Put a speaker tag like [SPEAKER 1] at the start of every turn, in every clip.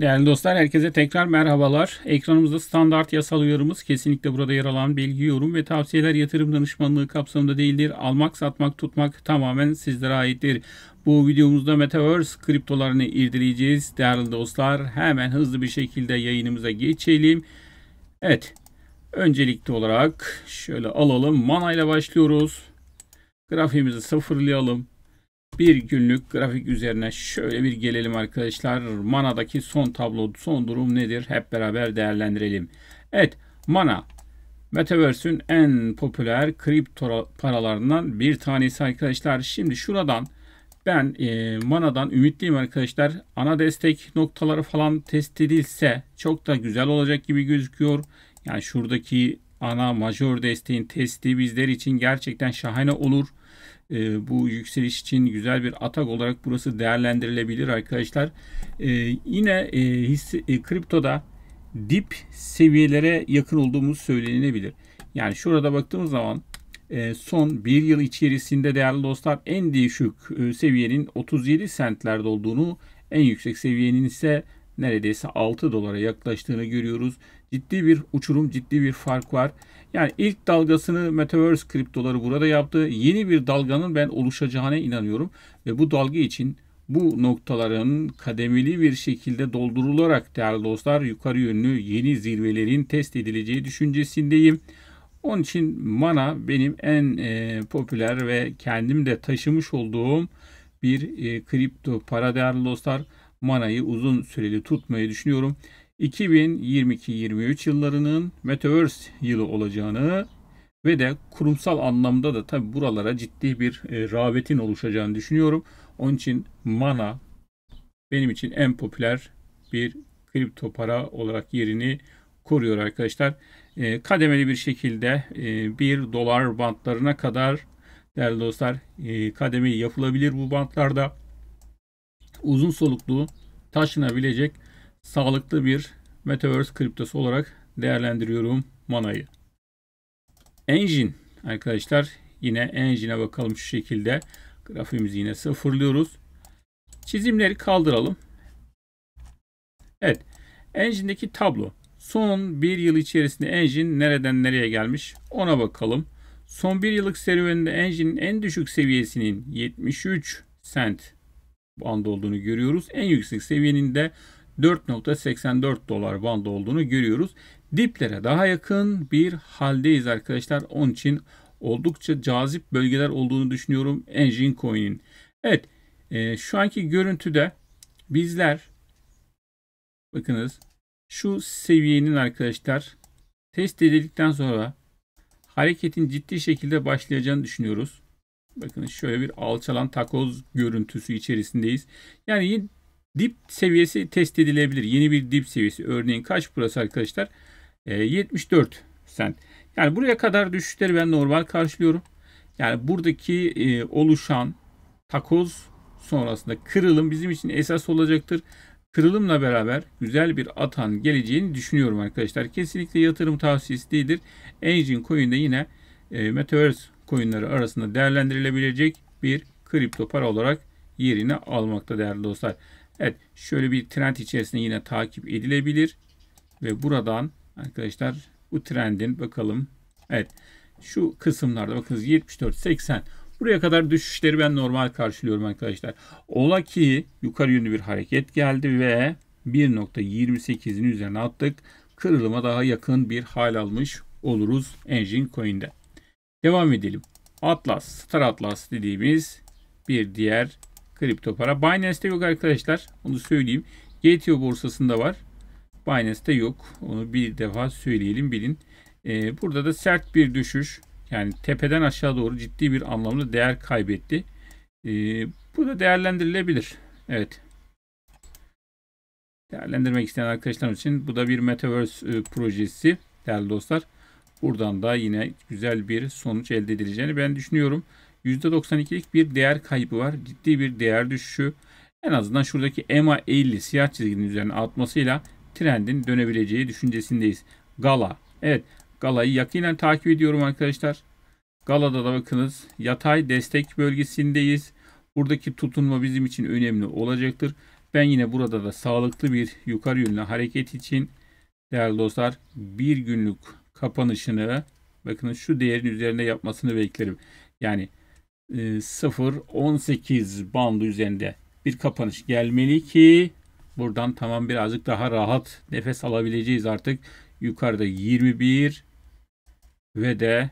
[SPEAKER 1] Değerli dostlar herkese tekrar merhabalar. Ekranımızda standart yasal uyarımız kesinlikle burada yer alan bilgi, yorum ve tavsiyeler yatırım danışmanlığı kapsamında değildir. Almak, satmak, tutmak tamamen sizlere aittir. Bu videomuzda Metaverse kriptolarını irdeleyeceğiz. Değerli dostlar hemen hızlı bir şekilde yayınımıza geçelim. Evet öncelikli olarak şöyle alalım. Mana ile başlıyoruz. Grafiğimizi sıfırlayalım. Bir günlük grafik üzerine şöyle bir gelelim arkadaşlar. Mana'daki son tablo, son durum nedir? Hep beraber değerlendirelim. Evet, Mana Metaverse'ün en popüler kripto paralarından bir tanesi arkadaşlar. Şimdi şuradan ben e, Mana'dan ümitliyim arkadaşlar. Ana destek noktaları falan test edilse çok da güzel olacak gibi gözüküyor. Yani şuradaki ana majör desteğin testi bizler için gerçekten şahane olur. E, bu yükseliş için güzel bir atak olarak burası değerlendirilebilir arkadaşlar. E, yine e, hisse, e, kriptoda dip seviyelere yakın olduğumuz söylenebilir. Yani şurada baktığımız zaman e, son bir yıl içerisinde değerli dostlar en düşük e, seviyenin 37 sentlerde olduğunu en yüksek seviyenin ise neredeyse 6 dolara yaklaştığını görüyoruz. Ciddi bir uçurum, ciddi bir fark var. Yani ilk dalgasını Metaverse kriptoları burada yaptı. Yeni bir dalganın ben oluşacağına inanıyorum ve bu dalga için bu noktaların kademeli bir şekilde doldurularak değerli dostlar yukarı yönlü yeni zirvelerin test edileceği düşüncesindeyim. Onun için mana benim en e, popüler ve kendim de taşımış olduğum bir e, kripto para değerli dostlar manayı uzun süreli tutmayı düşünüyorum. 2022-23 yıllarının Metaverse yılı olacağını ve de kurumsal anlamda da tabi buralara ciddi bir e, rağbetin oluşacağını düşünüyorum. Onun için mana benim için en popüler bir kripto para olarak yerini koruyor arkadaşlar. E, kademeli bir şekilde e, 1 dolar bantlarına kadar değerli dostlar e, kademeli yapılabilir bu bantlarda uzun soluklu taşınabilecek sağlıklı bir Metaverse kriptosu olarak değerlendiriyorum Mana'yı. Engine arkadaşlar yine Engine'e bakalım şu şekilde. grafiğimizi yine sıfırlıyoruz. Çizimleri kaldıralım. Evet. Engine'deki tablo. Son bir yıl içerisinde Engine nereden nereye gelmiş ona bakalım. Son bir yıllık serüveninde Engine'in en düşük seviyesinin 73 cent bandı olduğunu görüyoruz. En yüksek seviyenin de 4.84 dolar bandı olduğunu görüyoruz. Diplere daha yakın bir haldeyiz arkadaşlar. Onun için oldukça cazip bölgeler olduğunu düşünüyorum Engine Coin'in. Evet e, şu anki görüntüde bizler bakınız şu seviyenin arkadaşlar test edildikten sonra hareketin ciddi şekilde başlayacağını düşünüyoruz. Bakın şöyle bir alçalan takoz görüntüsü içerisindeyiz. Yani dip seviyesi test edilebilir. Yeni bir dip seviyesi. Örneğin kaç burası arkadaşlar? E, 74 sent. Yani buraya kadar düşüşleri ben normal karşılıyorum. Yani buradaki e, oluşan takoz sonrasında kırılım bizim için esas olacaktır. Kırılımla beraber güzel bir atan geleceğini düşünüyorum arkadaşlar. Kesinlikle yatırım tavsiyesi değildir. Engine Coin'de yine e, Metaverse coinleri arasında değerlendirilebilecek bir kripto para olarak yerini almakta değerli dostlar. Evet şöyle bir trend içerisinde yine takip edilebilir ve buradan arkadaşlar bu trendin bakalım evet şu kısımlarda bakınız 74 80 buraya kadar düşüşleri ben normal karşılıyorum arkadaşlar. Ola ki yukarı yönlü bir hareket geldi ve 1.28'in üzerine attık. Kırılıma daha yakın bir hal almış oluruz Engine Coin'de. Devam edelim. Atlas, Star Atlas dediğimiz bir diğer kripto para. Binance'te yok arkadaşlar. Onu söyleyeyim. GTO borsasında var. Binance'te yok. Onu bir defa söyleyelim bilin. Ee, burada da sert bir düşüş. Yani tepeden aşağı doğru ciddi bir anlamda değer kaybetti. Ee, bu da değerlendirilebilir. Evet. Değerlendirmek isteyen arkadaşlarım için bu da bir Metaverse e, projesi değerli dostlar. Buradan da yine güzel bir sonuç elde edileceğini ben düşünüyorum. %92'lik bir değer kaybı var. Ciddi bir değer düşüşü. En azından şuradaki EMA 50 siyah çizginin üzerine atmasıyla trendin dönebileceği düşüncesindeyiz. Gala. Evet Gala'yı yakinen takip ediyorum arkadaşlar. Galada da bakınız yatay destek bölgesindeyiz. Buradaki tutunma bizim için önemli olacaktır. Ben yine burada da sağlıklı bir yukarı yönlü hareket için değerli dostlar bir günlük kapanışını bakın şu değerin üzerinde yapmasını beklerim. Yani e, 0.18 bandı üzerinde bir kapanış gelmeli ki buradan tamam birazcık daha rahat nefes alabileceğiz artık. Yukarıda 21 ve de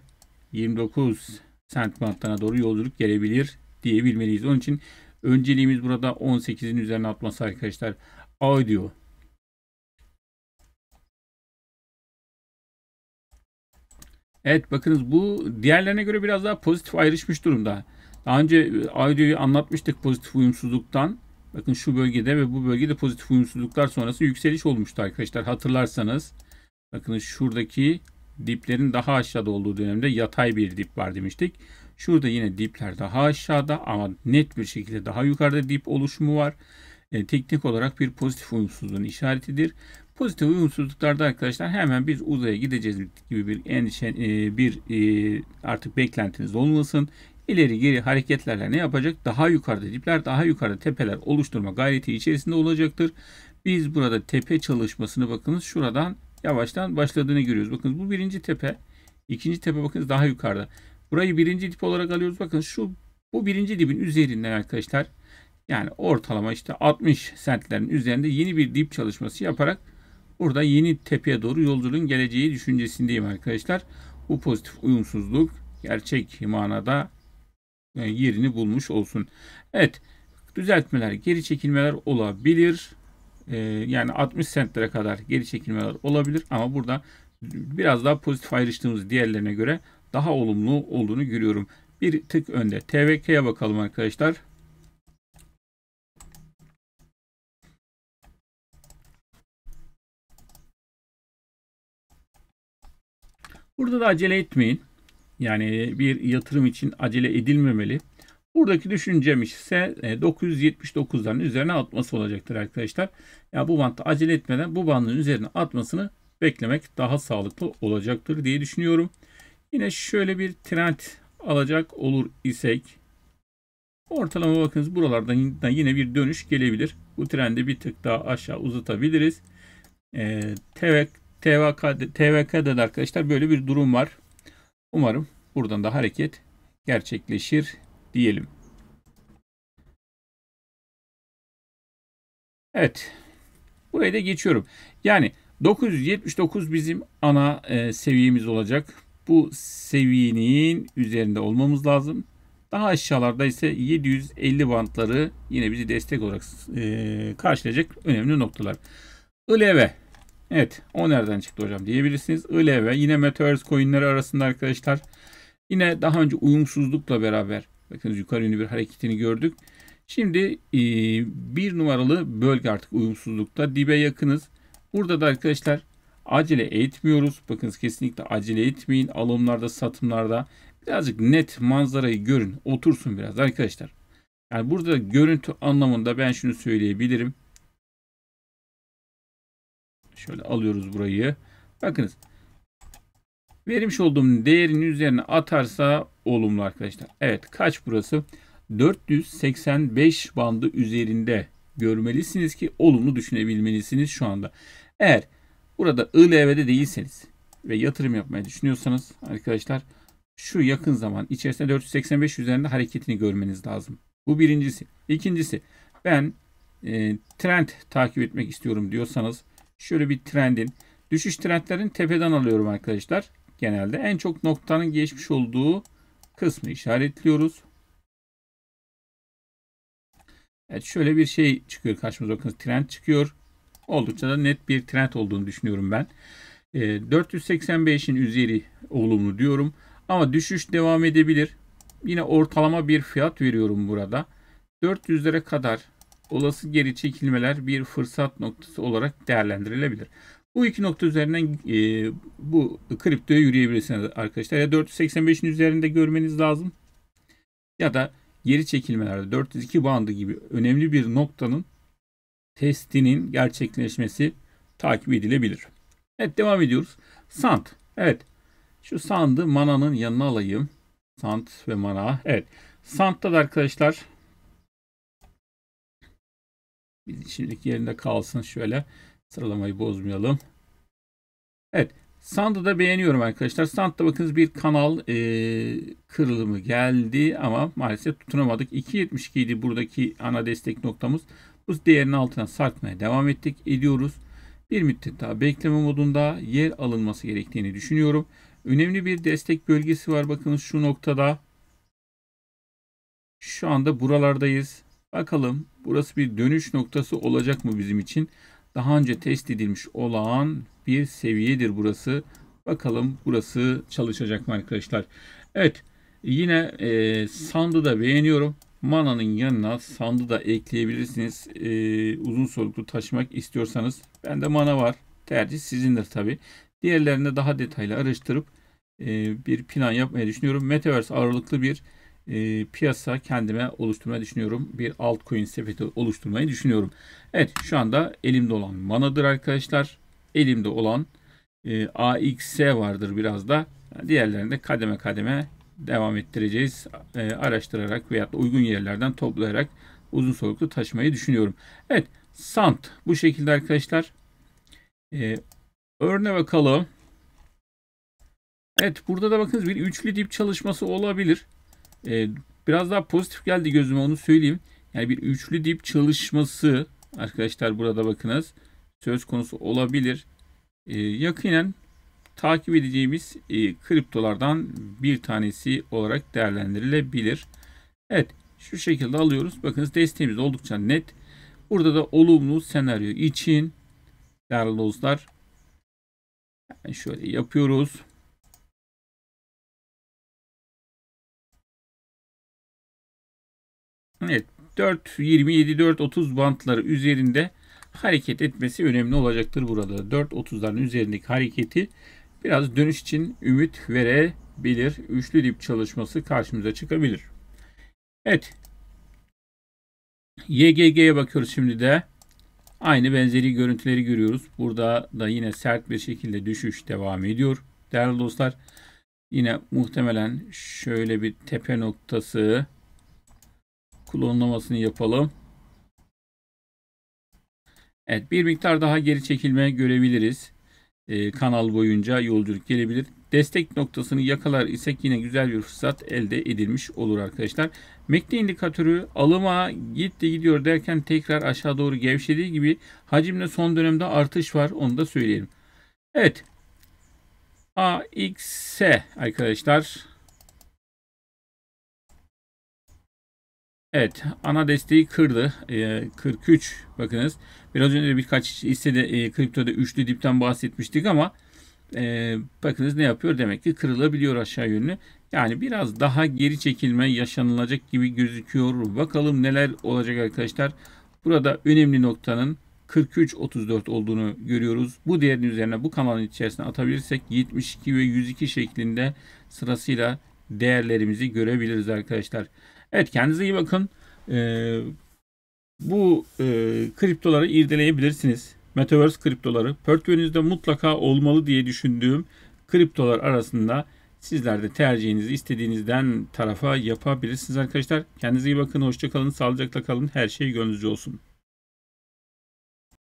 [SPEAKER 1] 29 sent bantlarına doğru yolculuk gelebilir diyebilmeliyiz. Onun için önceliğimiz burada 18'in üzerine atması arkadaşlar. Audio Evet bakınız bu diğerlerine göre biraz daha pozitif ayrışmış durumda. Daha önce e, audioyu anlatmıştık pozitif uyumsuzluktan. Bakın şu bölgede ve bu bölgede pozitif uyumsuzluklar sonrası yükseliş olmuştu arkadaşlar. Hatırlarsanız bakın şuradaki diplerin daha aşağıda olduğu dönemde yatay bir dip var demiştik. Şurada yine dipler daha aşağıda ama net bir şekilde daha yukarıda dip oluşumu var e, teknik olarak bir pozitif uyumsuzluğun işaretidir. Pozitif uyumsuzluklarda arkadaşlar hemen biz uzaya gideceğiz gibi bir endişe, e, bir e, artık beklentiniz olmasın. İleri geri hareketlerle ne yapacak? Daha yukarıda dipler, daha yukarıda tepeler oluşturma gayreti içerisinde olacaktır. Biz burada tepe çalışmasını bakınız şuradan yavaştan başladığını görüyoruz. Bakın bu birinci tepe. ikinci tepe bakınız daha yukarıda. Burayı birinci dip olarak alıyoruz. Bakın şu bu birinci dibin üzerinden arkadaşlar yani ortalama işte 60 sentlerin üzerinde yeni bir dip çalışması yaparak burada yeni tepeye doğru yolculuğun geleceği düşüncesindeyim arkadaşlar. Bu pozitif uyumsuzluk gerçek manada e, yerini bulmuş olsun. Evet düzeltmeler geri çekilmeler olabilir. E, yani 60 sentlere kadar geri çekilmeler olabilir ama burada biraz daha pozitif ayrıştığımız diğerlerine göre daha olumlu olduğunu görüyorum. Bir tık önde. TVK'ya bakalım arkadaşlar. Burada da acele etmeyin. Yani bir yatırım için acele edilmemeli. Buradaki düşüncem ise 979'dan e, üzerine atması olacaktır arkadaşlar. Ya bu bantta acele etmeden bu bandın üzerine atmasını beklemek daha sağlıklı olacaktır diye düşünüyorum. Yine şöyle bir trend alacak olur isek ortalama bakınız buralardan yine bir dönüş gelebilir. Bu trendi bir tık daha aşağı uzatabiliriz. Ee, tevek TVK, TVK'da arkadaşlar böyle bir durum var. Umarım buradan da hareket gerçekleşir diyelim. Evet. Buraya da geçiyorum. Yani 979 bizim ana e, seviyemiz olacak. Bu seviyenin üzerinde olmamız lazım. Daha aşağılarda ise 750 bantları yine bizi destek olarak e, karşılayacak önemli noktalar. ILV Evet o nereden çıktı hocam diyebilirsiniz. ILV yine Metaverse coinleri arasında arkadaşlar. Yine daha önce uyumsuzlukla beraber bakınız yukarı yönlü bir hareketini gördük. Şimdi e, bir numaralı bölge artık uyumsuzlukta dibe yakınız. Burada da arkadaşlar acele etmiyoruz. Bakınız kesinlikle acele etmeyin. Alımlarda satımlarda birazcık net manzarayı görün. Otursun biraz arkadaşlar. Yani burada görüntü anlamında ben şunu söyleyebilirim. Şöyle alıyoruz burayı. Bakınız. Vermiş olduğum değerin üzerine atarsa olumlu arkadaşlar. Evet kaç burası? 485 bandı üzerinde görmelisiniz ki olumlu düşünebilmelisiniz şu anda. Eğer burada ILV'de değilseniz ve yatırım yapmayı düşünüyorsanız arkadaşlar şu yakın zaman içerisinde 485 üzerinde hareketini görmeniz lazım. Bu birincisi. İkincisi ben e, trend takip etmek istiyorum diyorsanız Şöyle bir trendin. Düşüş trendlerin tepeden alıyorum arkadaşlar. Genelde en çok noktanın geçmiş olduğu kısmı işaretliyoruz. Evet şöyle bir şey çıkıyor karşımıza bakın trend çıkıyor. Oldukça da net bir trend olduğunu düşünüyorum ben. 485'in ee, üzeri olumlu diyorum. Ama düşüş devam edebilir. Yine ortalama bir fiyat veriyorum burada. 400'lere kadar olası geri çekilmeler bir fırsat noktası olarak değerlendirilebilir. Bu iki nokta üzerinden e, bu kriptoya yürüyebilirsiniz arkadaşlar. Ya 485'in üzerinde görmeniz lazım ya da geri çekilmelerde 402 bandı gibi önemli bir noktanın testinin gerçekleşmesi takip edilebilir. Evet devam ediyoruz. Sand. Evet. Şu sandı mananın yanına alayım. Sand ve mana. Evet. Sand'da da arkadaşlar biz şimdiki yerinde kalsın şöyle sıralamayı bozmayalım. Evet. Sand'ı da beğeniyorum arkadaşlar. Sand'da bakınız bir kanal e, kırılımı geldi ama maalesef tutunamadık. 2.72 idi buradaki ana destek noktamız. Bu değerin altına sarkmaya devam ettik ediyoruz. Bir müddet daha bekleme modunda yer alınması gerektiğini düşünüyorum. Önemli bir destek bölgesi var. Bakınız şu noktada. Şu anda buralardayız. Bakalım burası bir dönüş noktası olacak mı bizim için? Daha önce test edilmiş olan bir seviyedir burası. Bakalım burası çalışacak mı arkadaşlar? Evet yine e, sandı da beğeniyorum. Mana'nın yanına sandı da ekleyebilirsiniz. E, uzun soluklu taşımak istiyorsanız. Bende mana var. Tercih sizindir tabi. Diğerlerini daha detaylı araştırıp e, bir plan yapmayı düşünüyorum. Metaverse ağırlıklı bir e, piyasa kendime oluşturmayı düşünüyorum. Bir altcoin sepeti oluşturmayı düşünüyorum. Evet şu anda elimde olan manadır arkadaşlar. Elimde olan e, AXS vardır biraz da. Diğerlerini de kademe kademe devam ettireceğiz. E, araştırarak veyahut da uygun yerlerden toplayarak uzun soluklu taşımayı düşünüyorum. Evet Sant bu şekilde arkadaşlar. E, örne bakalım. Evet burada da bakınız bir üçlü dip çalışması olabilir. E, biraz daha pozitif geldi gözüme onu söyleyeyim. Yani bir üçlü dip çalışması arkadaşlar burada bakınız söz konusu olabilir. E, yakinen takip edeceğimiz e, kriptolardan bir tanesi olarak değerlendirilebilir. Evet şu şekilde alıyoruz. Bakınız desteğimiz oldukça net. Burada da olumlu senaryo için değerli dostlar yani şöyle yapıyoruz. Evet 4 30 bantları üzerinde hareket etmesi önemli olacaktır burada. 4 4.30'ların üzerindeki hareketi biraz dönüş için ümit verebilir. Üçlü dip çalışması karşımıza çıkabilir. Evet. YGG'ye bakıyoruz şimdi de. Aynı benzeri görüntüleri görüyoruz. Burada da yine sert bir şekilde düşüş devam ediyor. Değerli dostlar yine muhtemelen şöyle bir tepe noktası Kullanılmasını yapalım. Evet bir miktar daha geri çekilme görebiliriz. Ee, kanal boyunca yolculuk gelebilir. Destek noktasını yakalar isek yine güzel bir fırsat elde edilmiş olur arkadaşlar. Mekte indikatörü alıma gitti gidiyor derken tekrar aşağı doğru gevşediği gibi hacimle son dönemde artış var onu da söyleyelim. Evet AXS arkadaşlar Evet ana desteği kırdı. E, ee, 43 bakınız. Biraz önce de birkaç hissede ee, e, kriptoda üçlü dipten bahsetmiştik ama e, bakınız ne yapıyor? Demek ki kırılabiliyor aşağı yönlü. Yani biraz daha geri çekilme yaşanılacak gibi gözüküyor. Bakalım neler olacak arkadaşlar. Burada önemli noktanın 43-34 olduğunu görüyoruz. Bu değerin üzerine bu kanalın içerisine atabilirsek 72 ve 102 şeklinde sırasıyla değerlerimizi görebiliriz arkadaşlar. Evet kendinize iyi bakın. Ee, bu e, kriptoları irdeleyebilirsiniz. Metaverse kriptoları. Portföyünüzde mutlaka olmalı diye düşündüğüm kriptolar arasında sizler de tercihinizi istediğinizden tarafa yapabilirsiniz arkadaşlar. Kendinize iyi bakın. Hoşçakalın. Sağlıcakla kalın. Her şey gönlünüzce olsun.